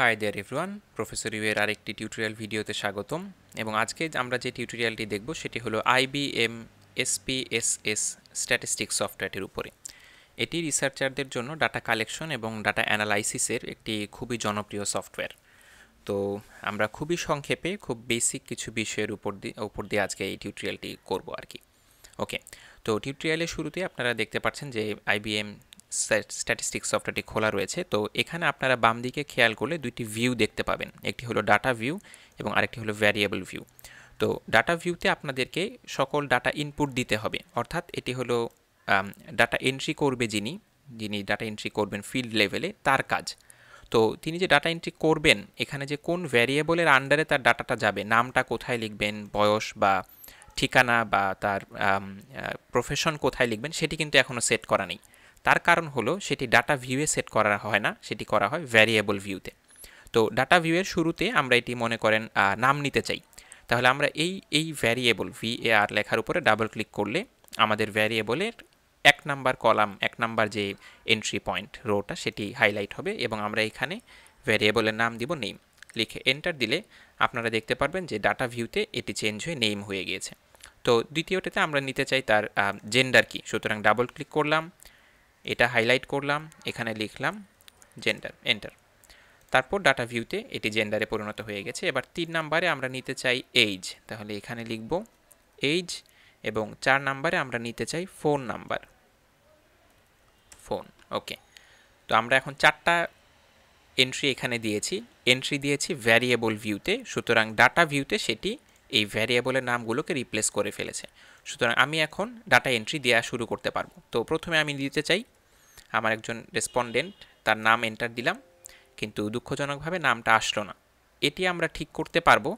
high there everyone professor ইউয়ের আরেকটি tutorial ভিডিওতে স্বাগতম এবং আজকে আমরা যে টিউটোরিয়ালটি দেখব সেটি হলো আইবিএম এসপিএসএস স্ট্যাটিস্টিক্স সফটওয়্যারটির উপরে এটি রিসার্চারদের জন্য ডাটা কালেকশন এবং ডাটা অ্যানালাইসিসের একটি খুবই জনপ্রিয় সফটওয়্যার তো আমরা খুবই সংক্ষেপে খুব বেসিক কিছু বিষয়ের উপর দিয়ে উপর দিয়ে আজকে এই টিউটোরিয়ালটি করব আর কি ওকে তো টিউটোরিয়ালের শুরুতে আপনারা দেখতে পাচ্ছেন যে আইবিএম স্ট্যাটিস্টিক্স সফটওয়্যারটি খোলা রয়েছে তো এখানে আপনারা বাম দিকে খেয়াল করলে দুইটি ভিউ দেখতে পাবেন একটি হলো ডাটা ভিউ এবং আরেকটি হলো ভ্যারিয়েবল ভিউ তো ডাটা ভিউতে আপনাদেরকে সকল ডাটা ইনপুট দিতে হবে অর্থাৎ এটি হলো ডাটা এন্ট্রি করবে যিনি যিনি ডাটা এন্ট্রি করবেন ফিল্ড লেভেলে তার কাজ তো তিনি যে ডাটা এন্ট্রি করবেন এখানে যে কোন ভ্যারিয়েবলের আন্ডারে তার ডাটাটা যাবে নামটা কোথায় লিখবেন বয়স বা ঠিকানা বা তার প্রফেশন কোথায় লিখবেন সেটি কিন্তু এখনও সেট করা নেই তার কারণ হলো সেটি ডাটা ভিউয়ে সেট করা হয় না সেটি করা হয় ভ্যারিয়েবল ভিউতে তো ডাটা ভিউয়ের শুরুতে আমরা এটি মনে করেন নাম নিতে চাই তাহলে আমরা এই এই ভ্যারিয়েবল ভি এ আর লেখার উপরে ডাবল ক্লিক করলে আমাদের ভ্যারিয়েবলের এক নাম্বার কলাম এক নাম্বার যে এন্ট্রি পয়েন্ট রোটা সেটি হাইলাইট হবে এবং আমরা এখানে ভ্যারিয়েবলের নাম দিব নেম লিখে এন্টার দিলে আপনারা দেখতে পারবেন যে ডাটা ভিউতে এটি চেঞ্জ হয়ে নেম হয়ে গিয়েছে তো দ্বিতীয়টাতে আমরা নিতে চাই তার জেন্ডার কি সুতরাং ডাবল ক্লিক করলাম এটা হাইলাইট করলাম এখানে লিখলাম জেন্ডার এন্টার তারপর ডাটা ভিউতে এটি জেন্ডারে পরিণত হয়ে গেছে এবার তিন নাম্বারে আমরা নিতে চাই এইজ তাহলে এখানে লিখব এইজ এবং চার নাম্বারে আমরা নিতে চাই ফোন নাম্বার ফোন ওকে তো আমরা এখন চারটা এন্ট্রি এখানে দিয়েছি এন্ট্রি দিয়েছি ভ্যারিয়েবল ভিউতে সুতরাং ডাটা ভিউতে সেটি এই ভ্যারিয়েবলের নামগুলোকে রিপ্লেস করে ফেলেছে সুতরাং আমি এখন ডাটা এন্ট্রি দেওয়া শুরু করতে পারবো তো প্রথমে আমি দিতে চাই আমার একজন রেসপন্ডেন্ট তার নাম এন্টার দিলাম কিন্তু দুঃখজনকভাবে নামটা আসলো না এটি আমরা ঠিক করতে পারবো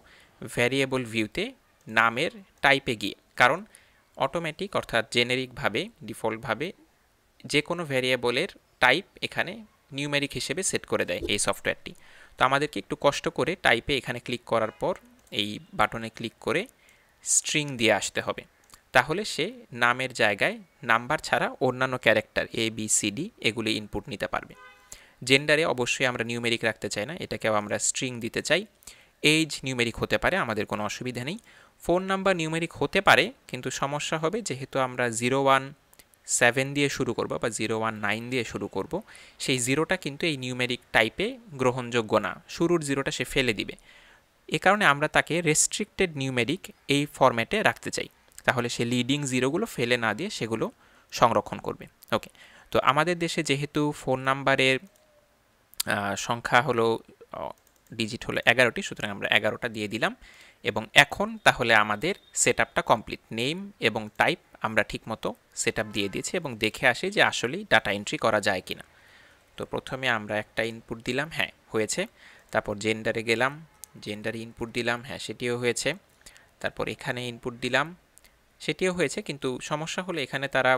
ভ্যারিয়েবল ভিউতে নামের টাইপে গিয়ে কারণ অটোমেটিক অর্থাৎ জেনেরিকভাবে ডিফল্টভাবে যে কোনো ভ্যারিয়েবলের টাইপ এখানে নিউমেরিক হিসেবে সেট করে দেয় এই সফটওয়্যারটি তো আমাদেরকে একটু কষ্ট করে টাইপে এখানে ক্লিক করার পর এই বাটনে ক্লিক করে স্ট্রিং দিয়ে আসতে হবে তাহলে সে নামের জায়গায় নাম্বার ছাড়া অন্যান্য character A B C D এগুলি ইনপুট নিতে পারবে জেন্ডারে অবশ্যই আমরা নিউমেরিক রাখতে চাই না এটাকেও আমরা স্ট্রিং দিতে চাই এইজ নিউমেরিক হতে পারে আমাদের কোনো অসুবিধা নেই ফোন নাম্বার নিউমেরিক হতে পারে কিন্তু সমস্যা হবে যেহেতু আমরা জিরো ওয়ান সেভেন দিয়ে শুরু করব বা জিরো ওয়ান নাইন দিয়ে শুরু করব সেই জিরোটা কিন্তু এই নিউমেরিক টাইপে গ্রহণযোগ্য না শুরুর জিরোটা সে ফেলে দিবে এ কারণে আমরা তাকে রেস্ট্রিক্টেড নিউমেরিক এই ফর্ম্যাটে রাখতে চাই তাহলে সে লিডিং জিরোগুলো ফেলে না দিয়ে সেগুলো সংরক্ষণ করবে ওকে তো আমাদের দেশে যেহেতু ফোন নাম্বারের সংখ্যা হলো ডিজিট হলো এগারোটি সুতরাং আমরা এগারোটা দিয়ে দিলাম এবং এখন তাহলে আমাদের সেট আপটা কমপ্লিট নেম এবং টাইপ আমরা ঠিকমতো সেট আপ দিয়ে দিয়েছি এবং দেখে আসি যে আসলেই ডাটা এন্ট্রি করা যায় কিনা তো প্রথমে আমরা একটা ইনপুট দিলাম হ্যাঁ হয়েছে তারপর জেন্ডারে গেলাম জেন্ডার ইনপুট দিলাম হ্যাঁ সেটিও হয়েছে তারপর এখানে ইনপুট দিলাম সেটিও হয়েছে কিন্তু সমস্যা হলো এখানে তারা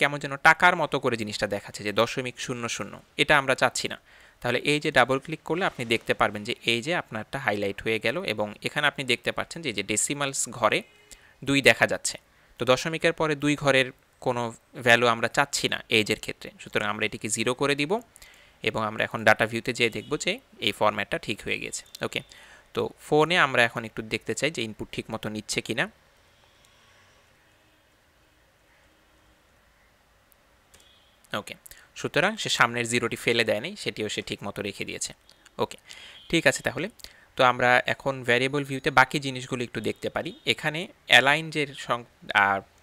কেমন যেন টাকার মতো করে জিনিসটা দেখাচ্ছে যে দশমিক শূন্য শূন্য এটা আমরা চাচ্ছি না তাহলে এই যে ডাবল ক্লিক করলে আপনি দেখতে পারবেন যে এই যে আপনারটা হাইলাইট হয়ে গেল এবং এখানে আপনি দেখতে পাচ্ছেন যে যে ডেসিমালস ঘরে দুই দেখা যাচ্ছে তো দশমিকের পরে দুই ঘরের কোনো ভ্যালু আমরা চাচ্ছি না এজের ক্ষেত্রে সুতরাং আমরা এটিকে জিরো করে দিব এবং আমরা এখন ডাটা ভিউতে যেয়ে দেখব যে এই ফরম্যাটটা ঠিক হয়ে গেছে ওকে তো ফোনে আমরা এখন একটু দেখতে চাই যে ইনপুট ঠিক মতো নিচ্ছে কিনা ওকে সুতরাং সে সামনের জিরোটি ফেলে দেয়নি সেটিও সে ঠিক মতো রেখে দিয়েছে ওকে ঠিক আছে তাহলে তো আমরা এখন ভ্যারিয়েবল ভিউতে বাকি জিনিসগুলো একটু দেখতে পারি এখানে অ্যালাইন যে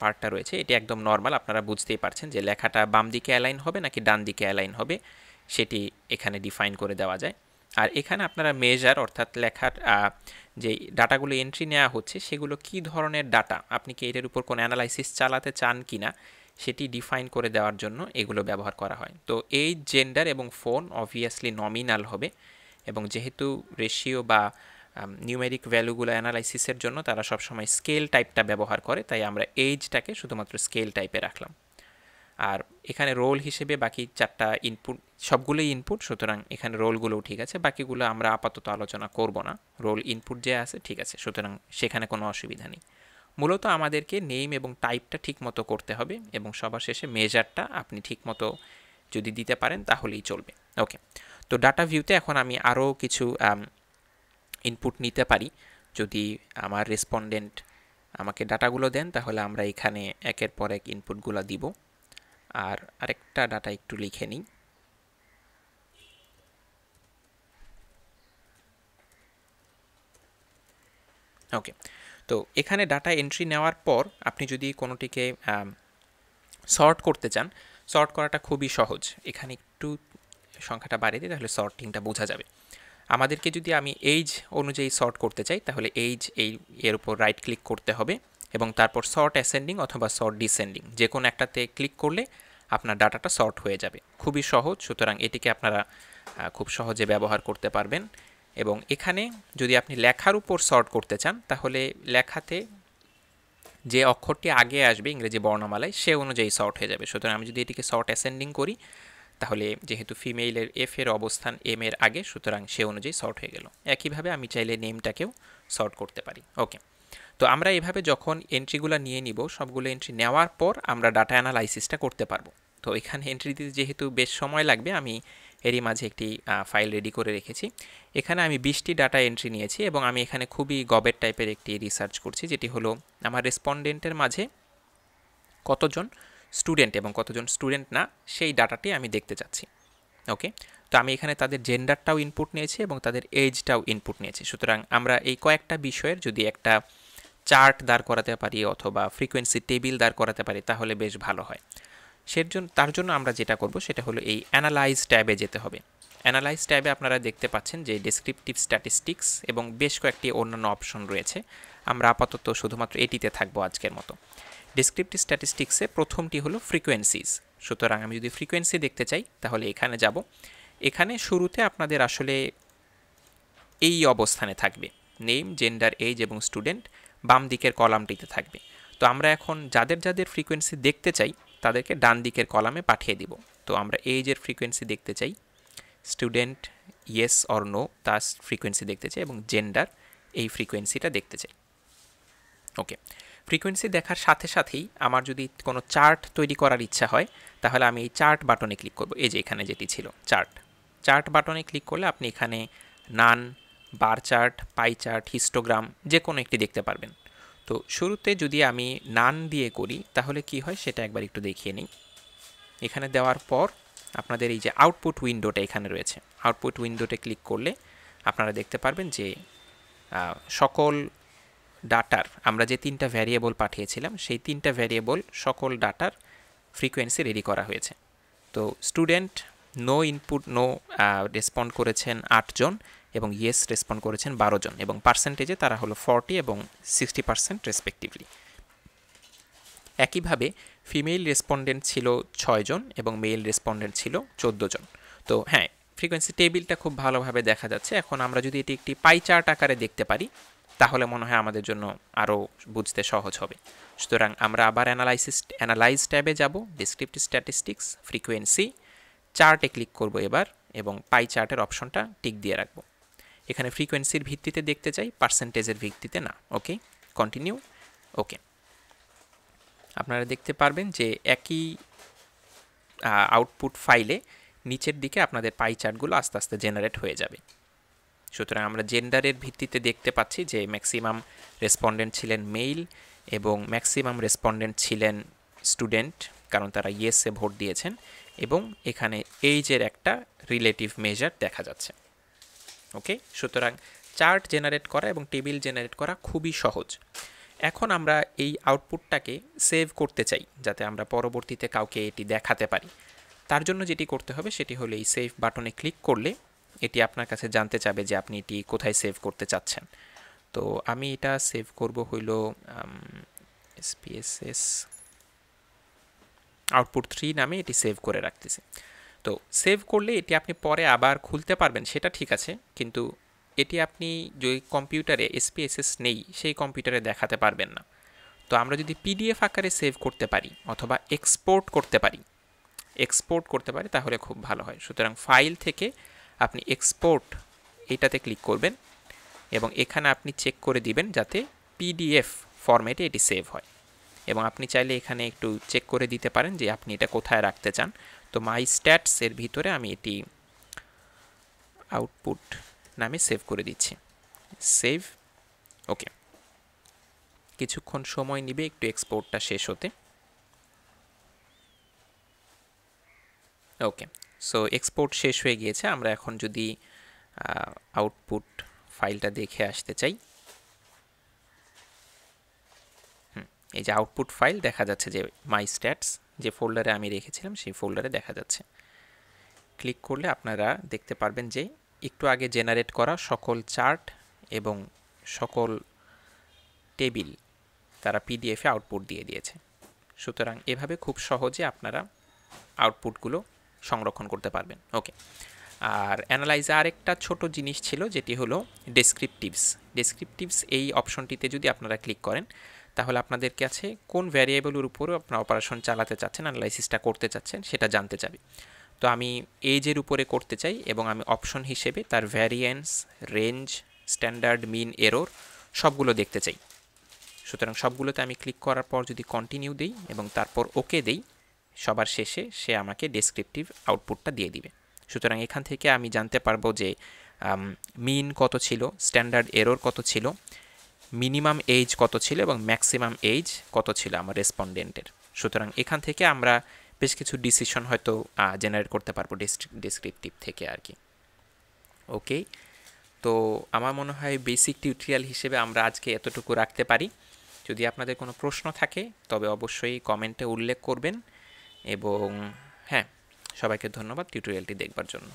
পার্টটা রয়েছে এটি একদম নর্মাল আপনারা বুঝতেই পারছেন যে লেখাটা বাম দিকে অ্যালাইন হবে নাকি ডান দিকে অ্যালাইন হবে সেটি এখানে ডিফাইন করে দেওয়া যায় আর এখানে আপনারা মেজার অর্থাৎ লেখার যে ডাটাগুলো এন্ট্রি নেওয়া হচ্ছে সেগুলো কি ধরনের ডাটা আপনি কি এটার উপর কোনো অ্যানালাইসিস চালাতে চান কি না সেটি ডিফাইন করে দেওয়ার জন্য এগুলো ব্যবহার করা হয় তো এই জেন্ডার এবং ফোন অবভিয়াসলি নমিনাল হবে এবং যেহেতু রেশিও বা নিউমেরিক ভ্যালুগুলো অ্যানালাইসিসের জন্য তারা সবসময় স্কেল টাইপটা ব্যবহার করে তাই আমরা এইজটাকে শুধুমাত্র স্কেল টাইপে রাখলাম আর এখানে রোল হিসেবে বাকি চারটা ইনপুট সবগুলোই ইনপুট সুতরাং এখানে রোলগুলোও ঠিক আছে বাকিগুলো আমরা আপাতত আলোচনা করব না রোল ইনপুট যে আছে ঠিক আছে সুতরাং সেখানে কোনো অসুবিধা নেই মূলত আমাদেরকে নেম এবং টাইপটা ঠিকমতো করতে হবে এবং সবার শেষে মেজারটা আপনি ঠিকমতো যদি দিতে পারেন তাহলেই চলবে ওকে তো ডাটা ভিউতে এখন আমি আরও কিছু ইনপুট নিতে পারি যদি আমার রেসপন্ডেন্ট আমাকে ডাটাগুলো দেন তাহলে আমরা এখানে একের পর এক ইনপুটগুলো দিব আর আরেকটা ডাটা একটু লিখে নিই ওকে তো এখানে ডাটা এন্ট্রি নেওয়ার পর আপনি যদি কোনোটিকে সর্ট করতে চান সর্ট করাটা খুবই সহজ এখানে একটু সংখ্যাটা বাড়িয়ে দিই তাহলে সর্টিংটা বোঝা যাবে আমাদেরকে যদি আমি এইজ অনুযায়ী সর্ট করতে চাই তাহলে এইজ এই এর উপর রাইট ক্লিক করতে হবে এবং তারপর সর্ট অ্যাসেন্ডিং অথবা সর্ট ডিসেন্ডিং যে কোনো একটাতে ক্লিক করলে আপনার ডাটাটা শর্ট হয়ে যাবে খুবই সহজ সুতরাং এটিকে আপনারা খুব সহজে ব্যবহার করতে পারবেন এবং এখানে যদি আপনি লেখার উপর শর্ট করতে চান তাহলে লেখাতে যে অক্ষরটি আগে আসবে ইংরেজি বর্ণমালায় সে অনুযায়ী শর্ট হয়ে যাবে সুতরাং আমি যদি এটিকে শর্ট অ্যাসেন্ডিং করি তাহলে যেহেতু ফিমেলের এফ এর অবস্থান এম এর আগে সুতরাং সে অনুযায়ী শর্ট হয়ে গেল একইভাবে আমি চাইলে নেমটাকেও শর্ট করতে পারি ওকে তো আমরা এভাবে যখন এন্ট্রিগুলো নিয়ে নিব সবগুলো এন্ট্রি নেওয়ার পর আমরা ডাটা অ্যানালাইসিসটা করতে পারবো তো এখানে এন্ট্রি দিতে যেহেতু বেশ সময় লাগবে আমি এরই মাঝে একটি ফাইল রেডি করে রেখেছি এখানে আমি বিশটি ডাটা এন্ট্রি নিয়েছি এবং আমি এখানে খুবই গবের টাইপের একটি রিসার্চ করছি যেটি হলো আমার রেসপন্ডেন্টের মাঝে কতজন স্টুডেন্ট এবং কতজন স্টুডেন্ট না সেই ডাটাটি আমি দেখতে চাচ্ছি ওকে তো আমি এখানে তাদের জেন্ডারটাও ইনপুট নিয়েছি এবং তাদের এজটাও ইনপুট নিয়েছি সুতরাং আমরা এই কয়েকটা বিষয়ের যদি একটা চার্ট দাঁড় করাতে পারি অথবা ফ্রিকোয়েন্সি টেবিল দাঁড় করাতে পারি তাহলে বেশ ভালো হয় সের জন্য তার জন্য আমরা যেটা করব সেটা হলো এই অ্যানালাইজ ট্যাবে যেতে হবে অ্যানালাইজ ট্যাবে আপনারা দেখতে পাচ্ছেন যে ডেসক্রিপটিভ স্ট্যাটিস্টিক্স এবং বেশ কয়েকটি অন্যান্য অপশন রয়েছে আমরা আপাতত শুধুমাত্র এটিতে থাকবো আজকের মতো ডেসক্রিপটিভ স্ট্যাটিস্টিক্সে প্রথমটি হলো ফ্রিকোয়েন্সিস সুতরাং আমি যদি ফ্রিকোয়েন্সি দেখতে চাই তাহলে এখানে যাব এখানে শুরুতে আপনাদের আসলে এই অবস্থানে থাকবে নেম জেন্ডার এজ এবং স্টুডেন্ট বাম দিকের কলামটিতে থাকবে তো আমরা এখন যাদের যাদের ফ্রিকোয়েন্সি দেখতে চাই তাদেরকে ডান দিকের কলামে পাঠিয়ে দিব তো আমরা এইজের ফ্রিকোয়েন্সি দেখতে চাই স্টুডেন্ট ইয়েস অর নো তার ফ্রিকোয়েন্সি দেখতে চাই এবং জেন্ডার এই ফ্রিকোয়েন্সিটা দেখতে চাই ওকে ফ্রিকোয়েন্সি দেখার সাথে সাথেই আমার যদি কোনো চার্ট তৈরি করার ইচ্ছা হয় তাহলে আমি এই চার্ট বাটনে ক্লিক করব এই যে এখানে যেটি ছিল চার্ট চার্ট বাটনে ক্লিক করলে আপনি এখানে none bar chart pie chart histogram যে কোনো একটি দেখতে পারবেন তো শুরুতে যদি আমি নান দিয়ে করি তাহলে কি হয় সেটা একবার একটু দেখিয়ে নিই এখানে দেওয়ার পর আপনাদের এই যে আউটপুট উইন্ডোটা এখানে রয়েছে আউটপুট উইন্ডোতে ক্লিক করলে আপনারা দেখতে পারবেন যে সকল ডাটার আমরা যে তিনটা ভ্যারিয়েবল পাঠিয়েছিলাম সেই তিনটা ভ্যারিয়েবল সকল ডাটার ফ্রিকোয়েন্সি রেডি করা হয়েছে তো student no input no respond করেছেন আটজন এবং ইয়েস রেসপন্ড করেছেন বারো জন এবং পার্সেন্টেজে তারা হলো ফর্টি এবং সিক্সটি পার্সেন্ট রেসপেক্টিভলি একইভাবে ফিমেল রেসপন্ডেন্ট ছিল ছয়জন এবং মেল রেসপন্ডেন্ট ছিল চোদ্দো জন তো হ্যাঁ ফ্রিকোয়েন্সি টেবিলটা খুব ভালোভাবে দেখা যাচ্ছে এখন আমরা যদি এটি একটি পাই চার্ট আকারে দেখতে পারি তাহলে মনে হয় আমাদের জন্য আরও বুঝতে সহজ হবে সুতরাং আমরা আবার অ্যানালাইসিস অ্যানালাইজ ট্যাবে যাব ডিসক্রিপটিভ স্ট্যাটিস্টিক্স ফ্রিকোয়েন্সি চার্টে ক্লিক করব এবার এবং পাই চার্টের অপশনটা টিক দিয়ে রাখবো এখানে ফ্রিকোয়েন্সির ভিত্তিতে দেখতে চাই পার্সেন্টেজের ভিত্তিতে না ওকে কন্টিনিউ ওকে আপনারা দেখতে পারবেন যে একই আউটপুট ফাইলে নিচের দিকে আপনাদের পাই চার্টগুলো আস্তে আস্তে জেনারেট হয়ে যাবে সুতরাং আমরা জেন্ডারের ভিত্তিতে দেখতে পাচ্ছি যে ম্যাক্সিমাম রেসপন্ডেন্ট ছিলেন মেইল এবং ম্যাক্সিমাম রেসপন্ডেন্ট ছিলেন স্টুডেন্ট কারণ তারা ইয়েসে ভোট দিয়েছেন এবং এখানে এইজের একটা রিলেটিভ মেজার দেখা যাচ্ছে ওকে সুতরাং চার্ট জেনারেট করা এবং টেবিল জেনারেট করা খুবই সহজ এখন আমরা এই আউটপুটটাকে সেভ করতে চাই যাতে আমরা পরবর্তীতে কাউকে এটি দেখাতে পারি তার জন্য যেটি করতে হবে সেটি হলো এই সেভ বাটনে ক্লিক করলে এটি আপনার কাছে জানতে চাবে যে আপনি এটি কোথায় সেভ করতে চাচ্ছেন তো আমি এটা সেভ করব হইল এসপিএসএস আউটপুট থ্রি নামে এটি সেভ করে রাখতেছি তো সেভ করলে এটি আপনি পরে আবার খুলতে পারবেন সেটা ঠিক আছে কিন্তু এটি আপনি যে কম্পিউটারে এসপিএসএস নেই সেই কম্পিউটারে দেখাতে পারবেন না তো আমরা যদি পিডিএফ আকারে সেভ করতে পারি অথবা এক্সপোর্ট করতে পারি এক্সপোর্ট করতে পারি তাহলে খুব ভালো হয় সুতরাং ফাইল থেকে আপনি এক্সপোর্ট এটাতে ক্লিক করবেন এবং এখানে আপনি চেক করে দিবেন যাতে পিডিএফ ফরম্যাটে এটি সেভ হয় এবং আপনি চাইলে এখানে একটু চেক করে দিতে পারেন যে আপনি এটা কোথায় রাখতে চান তো মাই স্ট্যাটসের ভিতরে আমি এটি আউটপুট নামে সেভ করে দিচ্ছি সেভ ওকে কিছুক্ষণ সময় নিবে একটু এক্সপোর্টটা শেষ হতে ওকে সো এক্সপোর্ট শেষ হয়ে গিয়েছে আমরা এখন যদি আউটপুট ফাইলটা দেখে আসতে চাই এই যে আউটপুট ফাইল দেখা যাচ্ছে যে মাই স্ট্যাটস যে ফোল্ডারে আমি রেখেছিলাম সেই ফোল্ডারে দেখা যাচ্ছে ক্লিক করলে আপনারা দেখতে পারবেন যে একটু আগে জেনারেট করা সকল চার্ট এবং সকল টেবিল তারা পিডিএফে আউটপুট দিয়ে দিয়েছে সুতরাং এভাবে খুব সহজে আপনারা আউটপুটগুলো সংরক্ষণ করতে পারবেন ওকে আর অ্যানালাইজে আরেকটা ছোট জিনিস ছিল যেটি হলো ডেসক্রিপটিভস ডেসক্রিপটিভস এই অপশনটিতে যদি আপনারা ক্লিক করেন তাহলে আপনাদের কাছে কোন ভ্যারিয়েবলের উপরও আপনার অপারেশন চালাতে চাচ্ছেন অ্যানালাইসিসটা করতে চাচ্ছেন সেটা জানতে চাবে তো আমি এজের উপরে করতে চাই এবং আমি অপশন হিসেবে তার variance range standard mean error সবগুলো দেখতে চাই সুতরাং সবগুলোতে আমি ক্লিক করার পর যদি কন্টিনিউ দিই এবং তারপর ওকে দেই সবার শেষে সে আমাকে ডেসক্রিপটিভ আউটপুটটা দিয়ে দিবে সুতরাং এখান থেকে আমি জানতে পারবো যে মিন কত ছিল স্ট্যান্ডার্ড এরর কত ছিল মিনিমাম এজ কত ছিল এবং ম্যাক্সিমাম এজ কত ছিল আমার রেসপন্ডেন্টের সুতরাং এখান থেকে আমরা বেশ কিছু ডিসিশন হয়তো জেনারেট করতে পারবো ডিসক্রিপটিভ থেকে আর কি ওকে তো আমার মনে হয় বেসিক টিউটোরিয়াল হিসেবে আমরা আজকে এতটুকু রাখতে পারি যদি আপনাদের কোনো প্রশ্ন থাকে তবে অবশ্যই কমেন্টে উল্লেখ করবেন এবং হ্যাঁ সবাইকে ধন্যবাদ টিউটোরিয়ালটি দেখবার জন্য